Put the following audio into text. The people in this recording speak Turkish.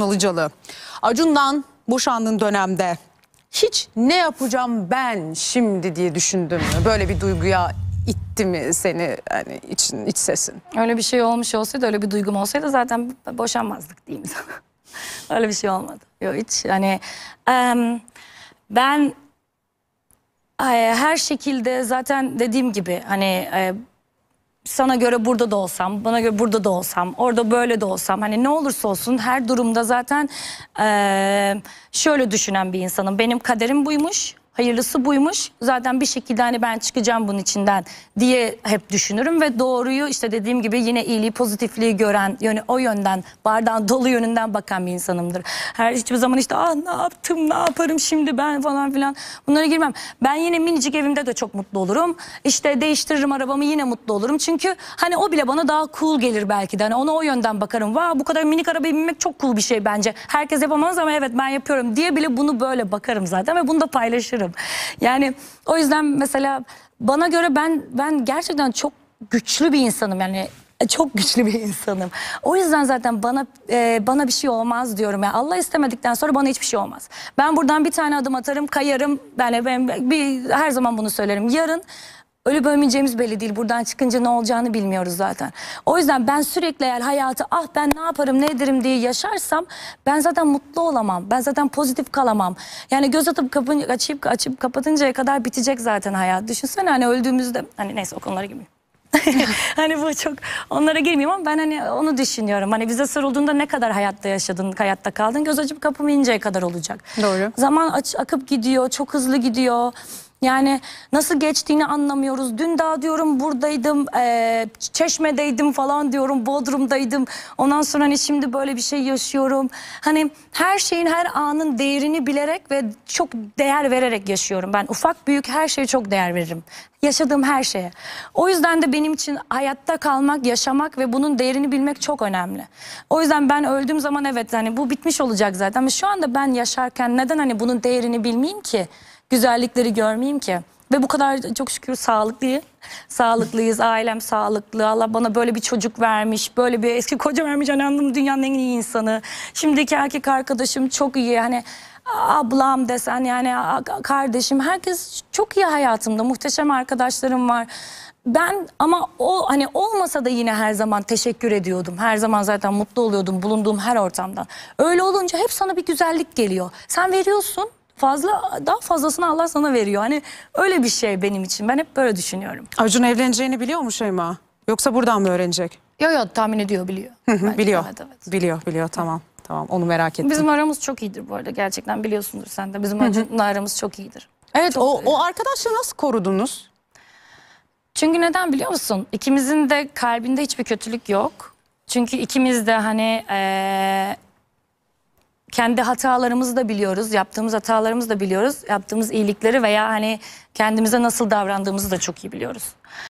Ilıcalı. Acun'dan boşandığın dönemde hiç ne yapacağım ben şimdi diye düşündün mü? Böyle bir duyguya itti mi seni hani için iç sesin? Öyle bir şey olmuş olsaydı, öyle bir duygum olsaydı zaten boşanmazdık diyeyim sana. öyle bir şey olmadı. Yok hiç. Hani um, ben her şekilde zaten dediğim gibi hani e, sana göre burada da olsam, bana göre burada da olsam, orada böyle de olsam hani ne olursa olsun her durumda zaten e, şöyle düşünen bir insanım. Benim kaderim buymuş hayırlısı buymuş. Zaten bir şekilde hani ben çıkacağım bunun içinden diye hep düşünürüm ve doğruyu işte dediğim gibi yine iyiliği, pozitifliği gören yönü o yönden bardağın dolu yönünden bakan bir insanımdır. Her hiçbir zaman işte ah ne yaptım, ne yaparım şimdi ben falan filan bunlara girmem. Ben yine minicik evimde de çok mutlu olurum. İşte değiştiririm arabamı yine mutlu olurum. Çünkü hani o bile bana daha cool gelir belki de. Hani ona o yönden bakarım. Vah bu kadar minik arabaya binmek çok cool bir şey bence. Herkes yapamaz ama evet ben yapıyorum diye bile bunu böyle bakarım zaten ve bunu da paylaşırım yaparım. Yani o yüzden mesela bana göre ben ben gerçekten çok güçlü bir insanım yani e, çok güçlü bir insanım. O yüzden zaten bana e, bana bir şey olmaz diyorum. Yani Allah istemedikten sonra bana hiçbir şey olmaz. Ben buradan bir tane adım atarım, kayarım. Yani ben bir her zaman bunu söylerim. Yarın Ölüp ölmeyeceğimiz belli değil. Buradan çıkınca ne olacağını bilmiyoruz zaten. O yüzden ben sürekli eğer hayatı ah ben ne yaparım ne ederim diye yaşarsam ben zaten mutlu olamam. Ben zaten pozitif kalamam. Yani göz atıp kapın, açıp açıp kapatıncaya kadar bitecek zaten hayat. Düşünsene hani öldüğümüzde hani neyse o konulara girmeyeyim. hani bu çok onlara girmeyeyim ama ben hani onu düşünüyorum. Hani bize sorulduğunda ne kadar hayatta yaşadın, hayatta kaldın göz açıp kapımı inceye kadar olacak. Doğru. Zaman aç, akıp gidiyor, çok hızlı gidiyor. Yani nasıl geçtiğini anlamıyoruz. Dün daha diyorum buradaydım, e, çeşmedeydim falan diyorum, Bodrum'daydım. Ondan sonra hani şimdi böyle bir şey yaşıyorum. Hani her şeyin, her anın değerini bilerek ve çok değer vererek yaşıyorum. Ben ufak büyük her şeye çok değer veririm. Yaşadığım her şeye. O yüzden de benim için hayatta kalmak, yaşamak ve bunun değerini bilmek çok önemli. O yüzden ben öldüğüm zaman evet hani bu bitmiş olacak zaten. Ama şu anda ben yaşarken neden hani bunun değerini bilmeyeyim ki? güzellikleri görmeyeyim ki. Ve bu kadar çok şükür sağlıklıyım. Sağlıklıyız, ailem sağlıklı. Allah bana böyle bir çocuk vermiş, böyle bir eski koca vermiş. Annem hani dünyanın en iyi insanı. Şimdiki erkek arkadaşım çok iyi. Hani ablam desen yani kardeşim herkes çok iyi hayatımda. Muhteşem arkadaşlarım var. Ben ama o hani olmasa da yine her zaman teşekkür ediyordum. Her zaman zaten mutlu oluyordum bulunduğum her ortamdan. Öyle olunca hep sana bir güzellik geliyor. Sen veriyorsun fazla daha fazlasını Allah sana veriyor. Hani öyle bir şey benim için. Ben hep böyle düşünüyorum. Acun evleneceğini biliyor mu Şeyma? Yoksa buradan mı öğrenecek? Yok yok tahmin ediyor biliyor. biliyor. Evet, evet. Biliyor biliyor tamam. Tamam onu merak ettim. Bizim aramız çok iyidir bu arada gerçekten biliyorsundur sen de. Bizim Acun'la aramız çok iyidir. Evet çok o, o arkadaşla nasıl korudunuz? Çünkü neden biliyor musun? İkimizin de kalbinde hiçbir kötülük yok. Çünkü ikimiz de hani e, kendi hatalarımızı da biliyoruz, yaptığımız hatalarımızı da biliyoruz, yaptığımız iyilikleri veya hani kendimize nasıl davrandığımızı da çok iyi biliyoruz.